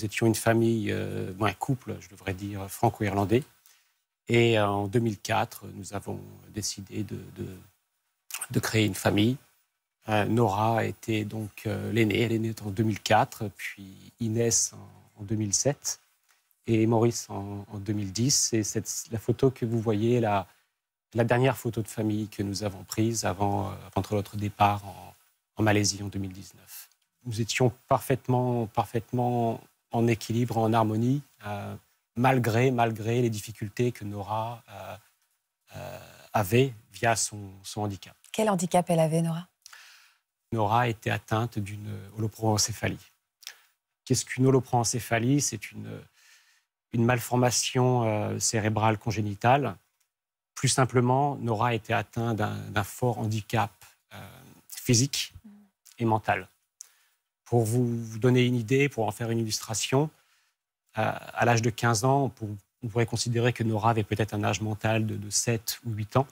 Nous étions une famille, euh, un couple, je devrais dire, franco-irlandais. Et euh, en 2004, nous avons décidé de, de, créer une famille. Euh, Nora était donc l'aînée. Elle est née en 2004, puis Inès en, 2007 et Maurice en, 2010. Et cette, la photo que vous voyez, la, la dernière photo de famille que nous avons prise avant, avant notre départ en, en Malaisie en 2019. Nous étions parfaitement, parfaitement en équilibre, en harmonie, euh, malgré, malgré les difficultés que Nora euh, euh, avait via son, handicap. Quel handicap elle avait, Nora Nora était atteinte d'une holoproencéphalie. Qu'est-ce qu'une holoproencéphalie C'est une, une malformation cérébrale congénitale. Plus simplement, Nora était atteinte d'un fort handicap physique et mental. Pour vous, donner une idée, pour en faire une illustration, à l'âge de 15 ans, on pourrait considérer que Nora avait peut-être un âge mental de, 7 ou 8 ans.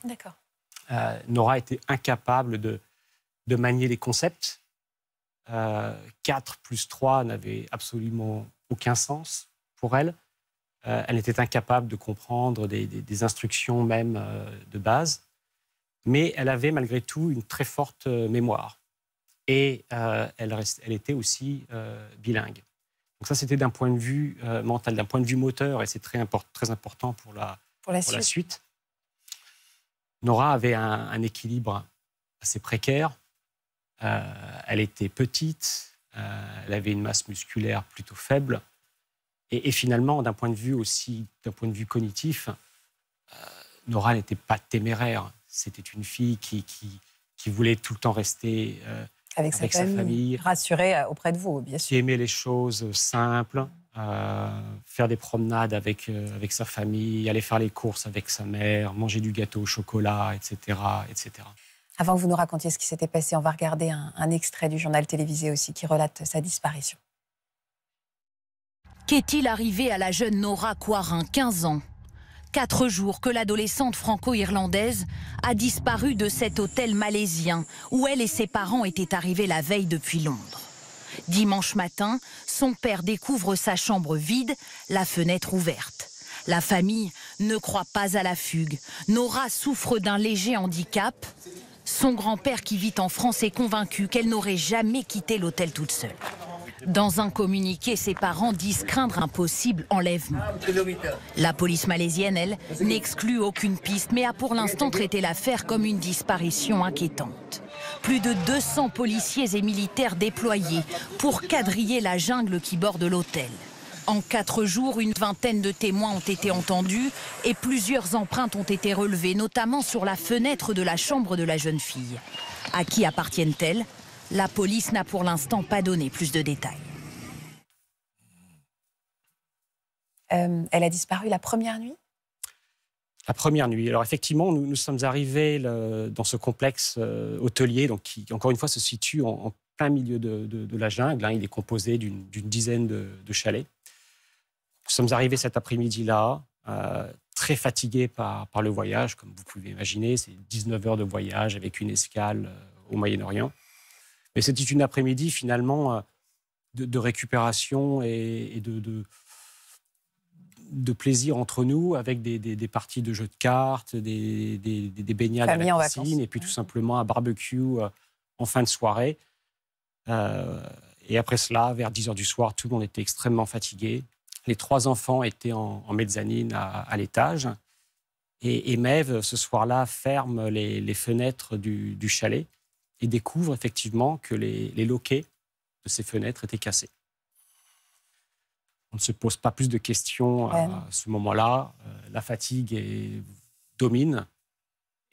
Euh, Nora était incapable de, manier les concepts. 4 euh, plus 3 n'avait absolument aucun sens pour elle. Euh, elle était incapable de comprendre des instructions même de base. Mais elle avait malgré tout une très forte mémoire et euh, elle, reste, elle, était aussi euh, bilingue. Donc ça, c'était d'un point de vue euh, mental, d'un point de vue moteur, et c'est très, très important pour la, la, suite. Nora avait un, équilibre assez précaire. elle était petite, elle avait une masse musculaire plutôt faible, et, finalement, d'un point de vue aussi, d'un point de vue cognitif, Nora n'était pas téméraire. C'était une fille qui, qui, voulait tout le temps rester avec, sa, famille, rassurée euh, auprès de vous, bien sûr. Aimer les choses simples, euh, faire des promenades euh, avec, sa famille, aller faire les courses avec sa mère, manger du gâteau au chocolat, etc. etc. Avant que vous nous racontiez ce qui s'était passé, on va regarder un, un extrait du journal télévisé aussi qui relate sa disparition. Qu'est-il arrivé à la jeune Nora Coirin, 15 ans quatre jours que l'adolescente franco-irlandaise a disparu de cet hôtel malaisien où elle et ses parents étaient arrivés la veille depuis Londres. Dimanche matin, son père découvre sa chambre vide, la fenêtre ouverte. La famille ne croit pas à la fugue. Nora souffre d'un léger handicap. Son grand-père qui vit en France est convaincu qu'elle n'aurait jamais quitté l'hôtel toute seule. Dans un communiqué, ses parents disent craindre un possible enlèvement. La police malaisienne, elle, n'exclut aucune piste, mais a pour l'instant traité l'affaire comme une disparition inquiétante. Plus de 200 policiers et militaires déployés pour quadriller la jungle qui borde l'hôtel. En quatre jours, une vingtaine de témoins ont été entendus et plusieurs empreintes ont été relevées, notamment sur la fenêtre de la chambre de la jeune fille. À qui appartiennent-elles la police n'a pour l'instant pas donné plus de détails. Euh, elle a disparu la première nuit la première nuit. Alors effectivement, nous, sommes arrivés dans ce complexe euh, hôtelier, donc qui encore une fois se situe en, plein milieu de, la jungle. Hein. Il est composé d'une dizaine de, chalets. Nous sommes arrivés cet après-midi-là, euh, très fatigués par, par, le voyage, comme vous pouvez imaginer. C'est 19 heures de voyage avec une escale au Moyen-Orient. Mais c'était une après-midi finalement euh, de, récupération et, de, plaisir entre nous avec des, parties de jeux de cartes, des, baignades à la piscine et puis tout simplement un barbecue euh, en fin de soirée. Euh, et après cela, vers 10 heures du soir, tout le monde était extrêmement fatigué. Les trois enfants étaient en, mezzanine à, l'étage. Et, et Mève, ce soir-là, ferme les, fenêtres du, chalet et découvre effectivement que les, loquets de ces fenêtres étaient cassés. On ne se pose pas plus de questions à ce moment-là. Euh, la fatigue domine.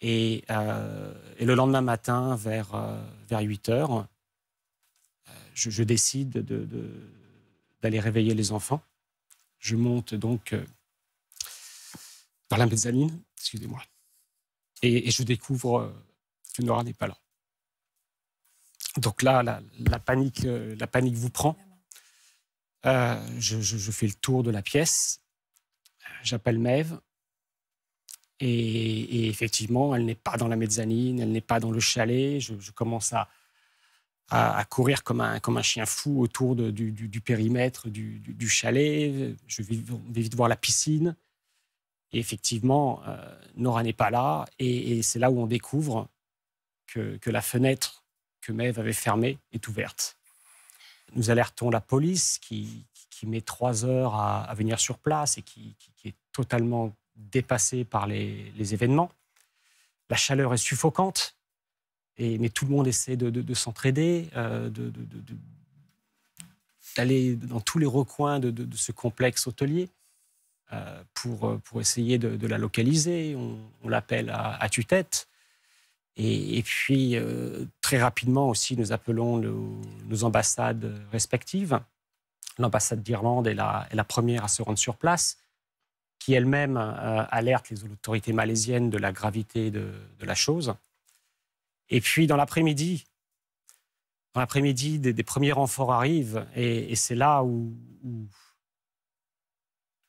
Euh, et, le lendemain matin, vers, euh, vers 8 heures, je, décide d'aller de, réveiller les enfants. Je monte donc dans la mezzanine, excusez-moi, et, et, je découvre que Nora n'est pas là donc là, la, panique, euh, la panique vous prend. Euh, je, fais le tour de la pièce. J'appelle Maeve. Et, effectivement, elle n'est pas dans la mezzanine, elle n'est pas dans le chalet. Je, commence à, courir comme un, comme un chien fou autour du, périmètre du, chalet. Je vais, vite voir la piscine. Et effectivement, euh, Nora n'est pas là. Et, c'est là où on découvre que la fenêtre que Maeve avait fermée est ouverte. Nous alertons la police qui, met trois heures à, venir sur place et qui, est totalement dépassée par les, événements. La chaleur est suffocante, et, mais tout le monde essaie de, de s'entraider, euh, d'aller dans tous les recoins de, ce complexe hôtelier euh, pour, pour essayer de, la localiser. On, l'appelle à, à tue-tête. Et, puis, euh, très rapidement aussi, nous appelons nos, ambassades respectives. L'ambassade d'Irlande est la, première à se rendre sur place, qui elle-même euh, alerte les autorités malaisiennes de la gravité de, la chose. Et puis, dans l'après-midi, dans l'après-midi, des, premiers renforts arrivent, et, c'est là où,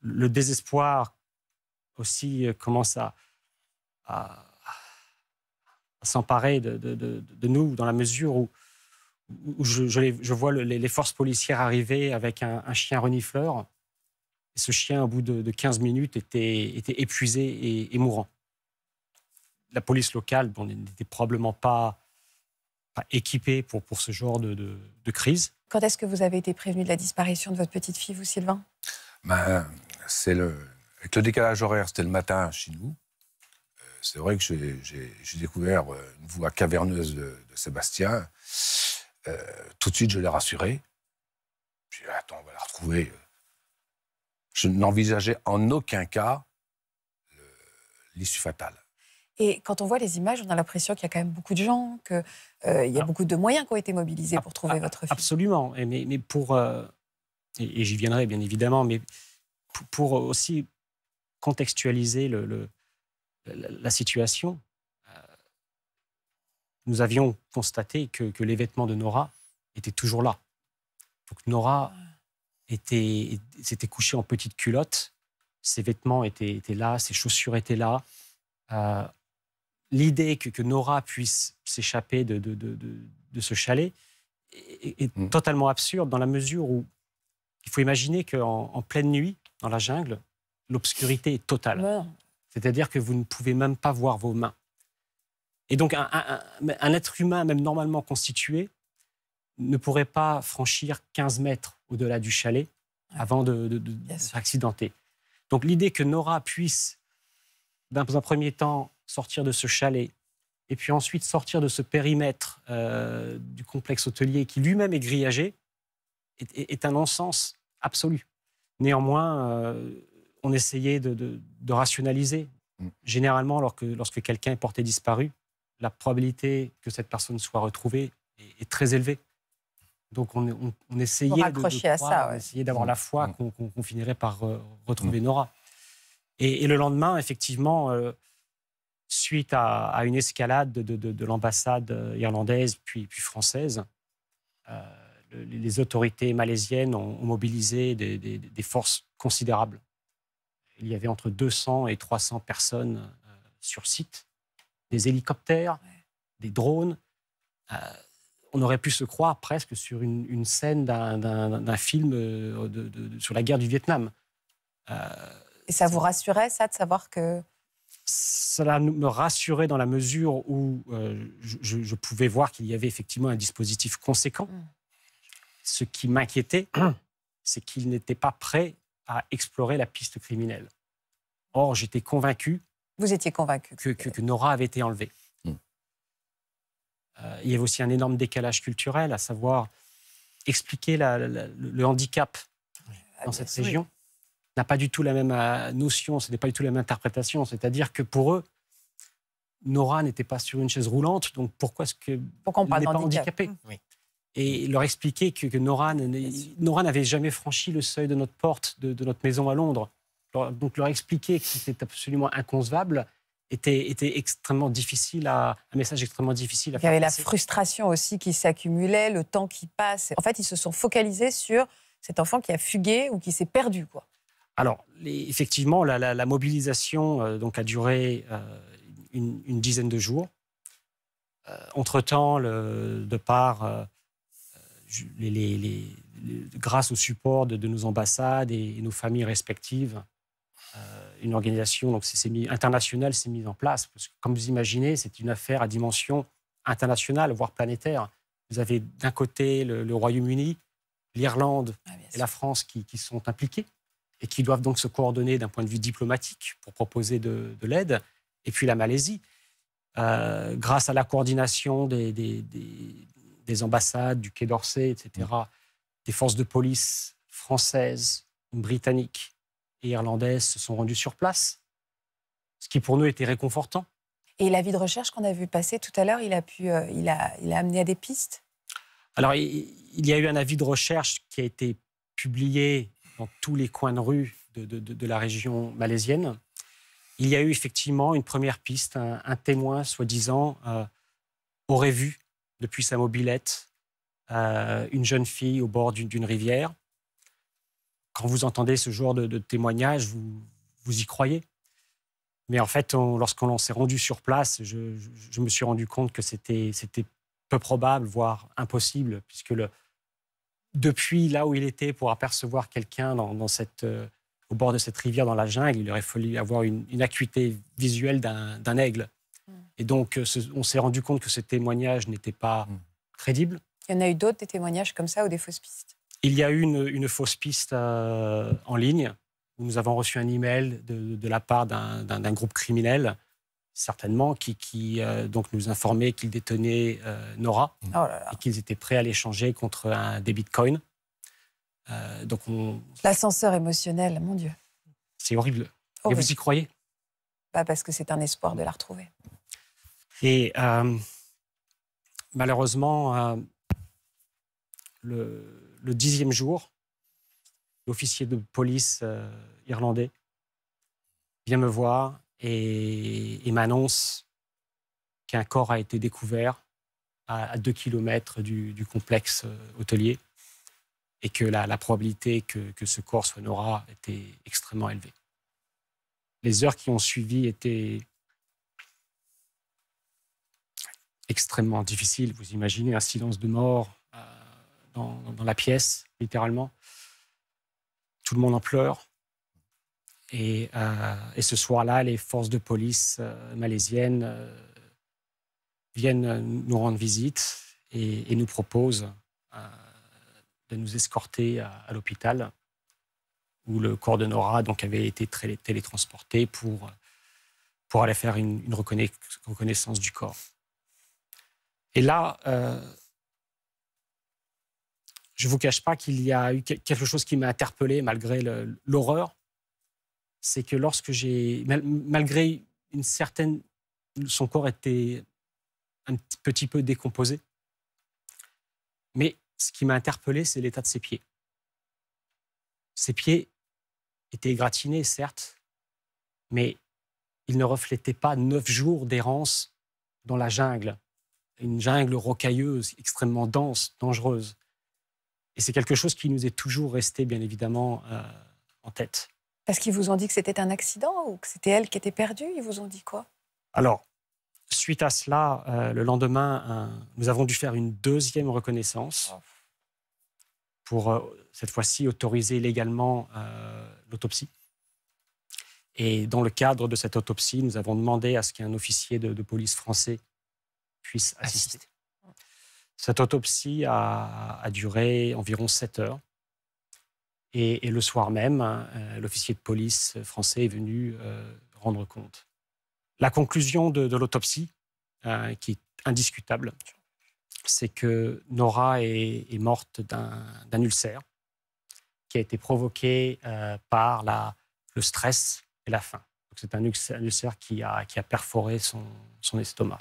le désespoir aussi euh, commence à, s'emparer de, nous, dans la mesure où, je, vois les, forces policières arriver avec un, chien renifleur. Et ce chien, au bout de, 15 minutes, était, épuisé et, mourant. La police locale bon, n'était probablement pas, équipée pour, pour ce genre de crise. Quand est-ce que vous avez été prévenu de la disparition de votre petite fille, vous, Sylvain ben, c'est le, Avec le décalage horaire, c'était le matin chez nous c'est vrai que j'ai découvert euh, une voix caverneuse de, Sébastien. Euh, tout de suite, je l'ai rassuré. J'ai dit, attends, on va la retrouver. Je n'envisageais en aucun cas l'issue fatale. Et quand on voit les images, on a l'impression qu'il y a quand même beaucoup de gens, qu'il euh, y a ah. beaucoup de moyens qui ont été mobilisés pour ah, trouver ah, votre fille. Absolument. Et, mais, pour. et, j'y viendrai, bien évidemment, mais pour, aussi contextualiser le, la, situation, euh, nous avions constaté que, les vêtements de Nora étaient toujours là. Donc Nora était, s'était couchée en petite culotte, ses vêtements étaient, là, ses chaussures étaient là. Euh, l'idée que, Nora puisse s'échapper de, ce chalet est, mm. totalement absurde dans la mesure où il faut imaginer qu'en pleine nuit, dans la jungle, l'obscurité est totale. C'est-à-dire que vous ne pouvez même pas voir vos mains. Et donc un, être humain, même normalement constitué, ne pourrait pas franchir 15 mètres au-delà du chalet avant de, s'accidenter. Donc l'idée que Nora puisse, dans un premier temps, sortir de ce chalet, et puis ensuite sortir de ce périmètre euh, du complexe hôtelier qui lui-même est grillagé, est, un non-sens absolu. Néanmoins, euh, on essayait de, rationaliser. Mm. Généralement, lorsque quelqu'un est porté disparu, la probabilité que cette personne soit retrouvée est, très élevée. Donc on, on, essayait à ça, d'avoir mm. la foi mm. qu'on finirait par euh, retrouver Nora. Et, le lendemain, effectivement, euh, suite à, une escalade de, l'ambassade irlandaise puis, puis française, euh, les autorités malaisiennes ont, mobilisé des forces considérables il y avait entre 200 et 300 personnes euh, sur site, des hélicoptères, des drones. Euh, on aurait pu se croire presque sur une, scène d'un film euh, sur la guerre du Vietnam. et ça vous rassurait, ça, de savoir que... Cela me rassurait dans la mesure où je, pouvais voir qu'il y avait effectivement un dispositif conséquent. Hum. Ce qui m'inquiétait, c'est qu'il n'était pas prêt à explorer la piste criminelle. Or, j'étais convaincu. Vous étiez convaincu que, Nora avait été enlevée. Hmm. Euh, il y avait aussi un énorme décalage culturel, à savoir expliquer le handicap ah, dans cette région n'a pas du tout la même euh, notion, ce n'est pas du tout la même interprétation. C'est-à-dire que pour eux, Nora n'était pas sur une chaise roulante, donc pourquoi est-ce que pourquoi on n'est pas handicapé hmm. oui et mm. leur expliquer que, que Nora n'avait jamais franchi le seuil de notre porte, de, notre maison à Londres. donc leur expliquer que c'était absolument inconcevable était, était extrêmement difficile, à, un message extrêmement difficile à Il y avait la frustration aussi qui s'accumulait, le temps qui passe. En fait, ils se sont focalisés sur cet enfant qui a fugué ou qui s'est perdu. Quoi. Alors, effectivement, la, mobilisation euh, donc, a duré euh, une, dizaine de jours. Euh, entre-temps, de part grâce au support de, nos ambassades et, nos familles respectives, euh, une organisation donc, internationale s'est mise en place. comme vous imaginez, c'est une affaire à dimension internationale, voire planétaire. Vous avez d'un côté le, Royaume-Uni, l'Irlande ah, et la France qui, sont impliqués et qui doivent donc se coordonner d'un point de vue diplomatique pour proposer de, l'aide, et puis la Malaisie. Euh, grâce à la coordination des les ambassades, du Quai d'Orsay, etc., mm. des forces de police françaises, britanniques et irlandaises se sont rendues sur place, ce qui pour nous était réconfortant. Et l'avis de recherche qu'on a vu passer tout à l'heure, il a pu, euh, il, a, il a amené à des pistes. Alors, il y a eu un avis de recherche qui a été publié dans tous les coins de rue de, la région malaisienne. Il y a eu effectivement une première piste. Un, témoin, soi-disant, euh, aurait vu depuis sa mobilette euh, une jeune fille au bord d'une rivière. Quand vous entendez ce genre de, témoignage, vous, vous y croyez. Mais en fait, lorsqu'on s'est rendu sur place, je, me suis rendu compte que c'était peu probable, voire impossible, puisque depuis là où il était pour apercevoir quelqu'un euh, au bord de cette rivière dans la jungle, il aurait fallu avoir une acuité visuelle d'un aigle. Et donc, euh, on s'est rendu compte que ces témoignages n'étaient pas crédible mm. crédibles. Il y en a eu d'autres, des témoignages comme ça ou des fausses pistes Il y a eu une, fausse piste euh, en ligne où nous avons reçu un email de, de la part d'un groupe criminel, certainement, qui, euh, donc nous informait qu'ils détenaient Nora mm. oh et qu'ils étaient prêts à l'échanger contre un, des bitcoins. donc L'ascenseur émotionnel, mon Dieu. C'est horrible. Et vous y croyez bah Parce que c'est un espoir de la retrouver. Et euh, malheureusement, euh, le, dixième jour, l'officier de police euh, irlandais vient me voir et, m'annonce qu'un corps a été découvert à, 2 deux kilomètres du, complexe hôtelier et que la, probabilité que, que, ce corps soit Nora était extrêmement élevée. Les heures qui ont suivi étaient extrêmement difficile. Vous imaginez un silence de mort euh, dans, la pièce, littéralement. Tout le monde en pleure. Et, euh, ce soir-là, les forces de police euh, malaisiennes viennent nous rendre visite et, nous proposent de nous escorter à, l'hôpital où le corps de Nora donc, avait été télétransporté pour, pour aller faire une reconnaissance du corps. Et là, euh, je ne vous cache pas qu'il y a eu quelque chose qui m'a interpellé malgré l'horreur. C'est que lorsque j'ai. malgré une certaine. Son corps était un petit, peu décomposé. Mais ce qui m'a interpellé, c'est l'état de ses pieds. Ses pieds étaient égratignés, certes, mais ils ne reflétaient pas neuf jours d'errance dans la jungle une jungle rocailleuse, extrêmement dense, dangereuse. Et c'est quelque chose qui nous est toujours resté, bien évidemment, euh, en tête. Parce qu'ils vous ont dit que c'était un accident ou que c'était elle qui était perdue Ils vous ont dit quoi Alors, suite à cela, euh, le lendemain, nous avons dû faire une deuxième reconnaissance oh. pour, euh, cette fois-ci, autoriser légalement l'autopsie. Et dans le cadre de cette autopsie, nous avons demandé à ce qu'un officier de, de police français puisse assister. Cette autopsie a, duré environ 7 heures. Et, le soir même, euh, l'officier de police français est venu euh, rendre compte. La conclusion de, l'autopsie, euh, qui est indiscutable, c'est que Nora est, morte d'un ulcère qui a été provoqué par la, le stress et la faim. C'est un ulcère qui a, qui a perforé son estomac.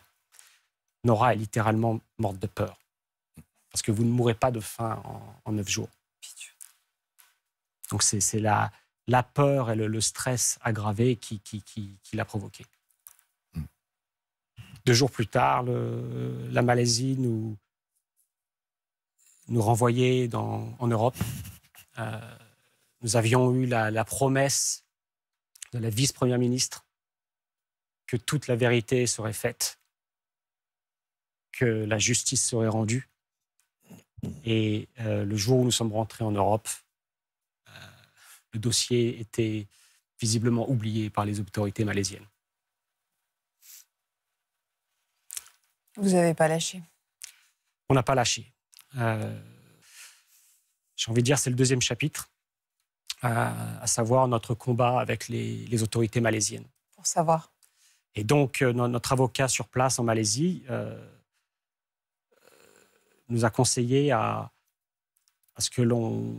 Nora est littéralement morte de peur. Parce que vous ne mourrez pas de faim en, neuf jours. Donc c'est la, la peur et le, stress aggravé qui, l'a provoqué. Hmm. Deux jours plus tard, la Malaisie nous, nous renvoyait en Europe. Euh, nous avions eu la promesse de la vice-première ministre que toute la vérité serait faite que la justice serait rendue. Et euh, le jour où nous sommes rentrés en Europe, euh, le dossier était visiblement oublié par les autorités malaisiennes. Vous n'avez pas lâché On n'a pas lâché. Euh, j'ai envie de dire, c'est le deuxième chapitre, à savoir notre combat avec les autorités malaisiennes. Pour savoir. Et donc, notre avocat sur place en Malaisie nous a conseillé à, à ce que l'on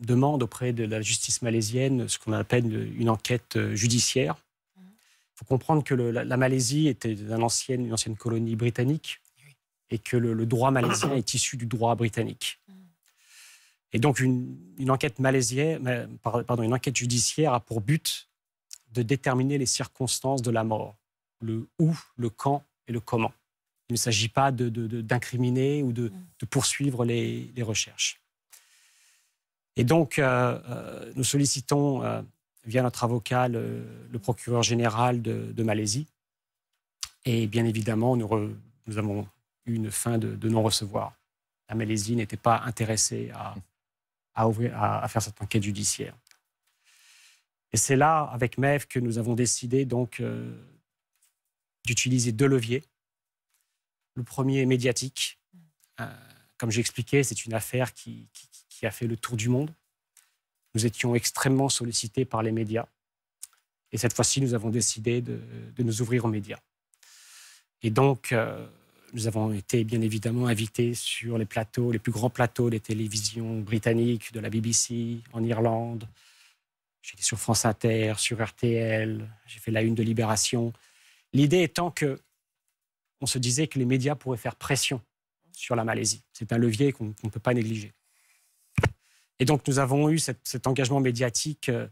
demande auprès de la justice malaisienne ce qu'on appelle une enquête euh, judiciaire. Il mhm. faut comprendre que la, Malaisie était une ancienne, colonie britannique et que le, droit malaisien est issu du droit britannique. Mhm. Et donc une, enquête malaisienne, pardon, une enquête judiciaire a pour but de déterminer les circonstances de la mort, le où, le quand et le comment. Il ne s'agit pas d'incriminer de, ou de, mm. poursuivre les, recherches. Et donc, euh, euh, nous sollicitons, euh, via notre avocat, le, procureur général de, Malaisie. Et bien évidemment, nous, avons eu une fin de, non-recevoir. La Malaisie n'était pas intéressée à, à, ouvrir, à, faire cette enquête judiciaire. Et c'est là, avec MEF, que nous avons décidé donc d'utiliser deux leviers. Le premier médiatique. Euh, comme j'ai expliqué, c'est une affaire qui, a fait le tour du monde. Nous étions extrêmement sollicités par les médias. Et cette fois-ci, nous avons décidé de, nous ouvrir aux médias. Et donc, euh, nous avons été bien évidemment invités sur les plateaux, les plus grands plateaux des télévisions britanniques, de la BBC, en Irlande. J'étais sur France Inter, sur RTL, j'ai fait la une de Libération. L'idée étant que on se disait que les médias pourraient faire pression sur la Malaisie. C'est un levier qu'on ne peut pas négliger. Et donc nous avons eu cet engagement médiatique euh,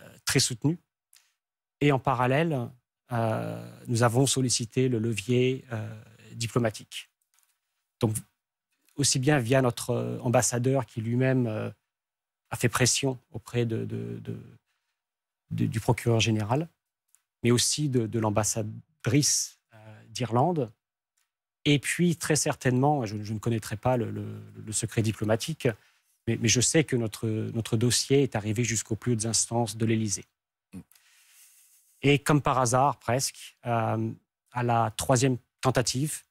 euh, très soutenu. Et en parallèle, euh, nous avons sollicité le levier diplomatique. Donc aussi bien via notre ambassadeur qui lui-même a fait pression auprès du procureur général, mais aussi de, l'ambassadrice d'Irlande. Et puis, très certainement, je, ne connaîtrai pas le, secret diplomatique, mais, je sais que notre, notre dossier est arrivé jusqu'aux plus hautes instances de l'Élysée. Et comme par hasard, presque, euh, à la troisième tentative,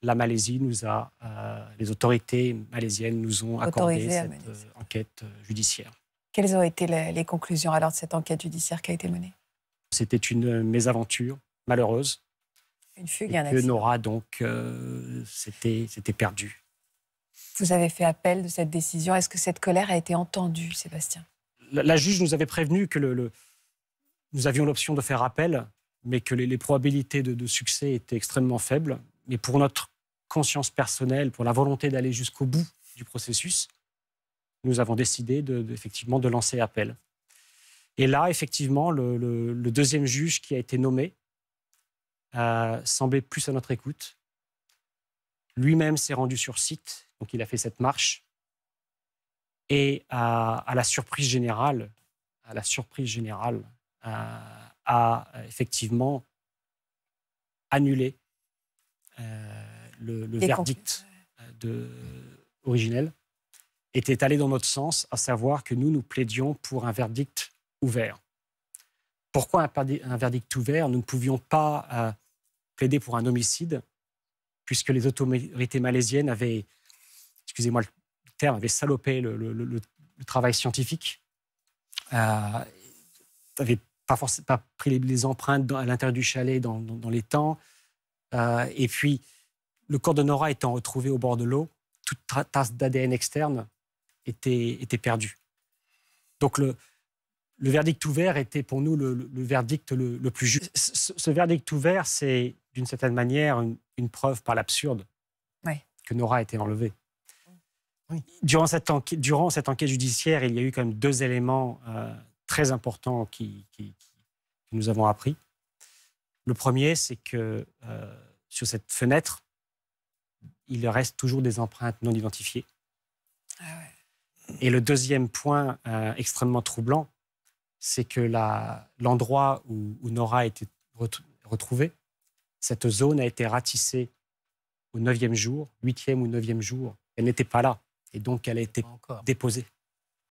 la Malaisie nous a, euh, les autorités malaisiennes nous ont accordé cette euh, enquête judiciaire. Quelles ont été les conclusions alors de cette enquête judiciaire qui a été menée C'était une mésaventure malheureuse une et que Nora, donc, c'était euh, c'était perdu. Vous avez fait appel de cette décision. Est-ce que cette colère a été entendue, Sébastien la, juge nous avait prévenu que le, nous avions l'option de faire appel, mais que les, probabilités de, succès étaient extrêmement faibles. Mais pour notre conscience personnelle, pour la volonté d'aller jusqu'au bout du processus, nous avons décidé de, effectivement de lancer appel. Et là, effectivement, le, deuxième juge qui a été nommé semblait plus à notre écoute. Lui-même s'est rendu sur site, donc il a fait cette marche. Et à, la surprise générale, à la surprise générale, euh, a effectivement annulé euh, le, verdict euh, de, originel, était allé dans notre sens, à savoir que nous nous plaidions pour un verdict ouvert. Pourquoi un, un verdict ouvert Nous ne pouvions pas pour un homicide, puisque les autorités malaisiennes avaient, excusez-moi le terme, avaient salopé le, travail scientifique, euh, n'avaient pas, pas, pris les, empreintes à l'intérieur du chalet dans, les temps. Euh, et puis, le corps de Nora étant retrouvé au bord de l'eau, toute trace d'ADN externe était, était perdue. Donc, le, le verdict ouvert était pour nous le, verdict le, plus juste. ce, verdict ouvert, c'est d'une certaine manière une, preuve par l'absurde que Nora a été enlevée. Durant, cette enquête, judiciaire, il y a eu quand même deux éléments euh, très importants qui, que nous avons appris. Le premier, c'est que euh, sur cette fenêtre, il reste toujours des empreintes non identifiées. Ah Et le deuxième point euh, extrêmement troublant, c'est que l'endroit où, Nora a été retrouvée cette zone a été ratissée au neuvième jour, huitième ou neuvième jour. Elle n'était pas là. Et donc, elle a été déposée.